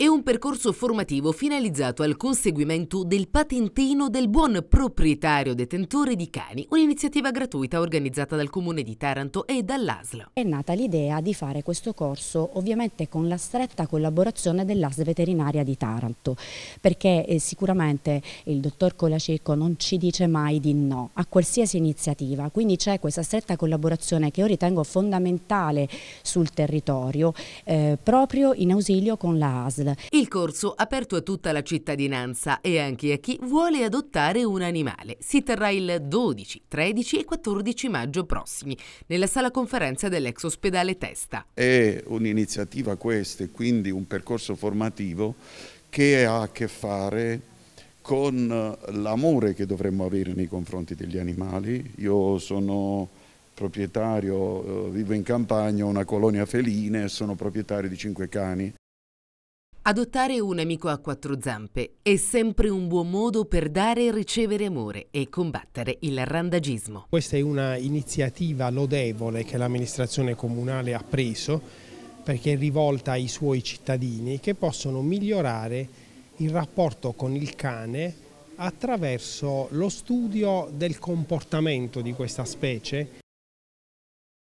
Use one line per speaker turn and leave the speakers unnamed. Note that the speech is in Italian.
È un percorso formativo finalizzato al conseguimento del patentino del buon proprietario detentore di cani, un'iniziativa gratuita organizzata dal Comune di Taranto e dall'ASL.
È nata l'idea di fare questo corso ovviamente con la stretta collaborazione dell'ASL veterinaria di Taranto, perché eh, sicuramente il dottor Colacicco non ci dice mai di no a qualsiasi iniziativa, quindi c'è questa stretta collaborazione che io ritengo fondamentale sul territorio, eh, proprio in ausilio con la ASL
il corso aperto a tutta la cittadinanza e anche a chi vuole adottare un animale. Si terrà il 12, 13 e 14 maggio prossimi nella sala conferenza dell'ex ospedale Testa.
È un'iniziativa questa e quindi un percorso formativo che ha a che fare con l'amore che dovremmo avere nei confronti degli animali. Io sono proprietario, eh, vivo in campagna, ho una colonia feline, sono proprietario di cinque cani.
Adottare un amico a quattro zampe è sempre un buon modo per dare e ricevere
amore e combattere il randagismo. Questa è una iniziativa lodevole che l'amministrazione comunale ha preso perché è rivolta ai suoi cittadini che possono migliorare il rapporto con il cane attraverso lo studio del comportamento di questa specie.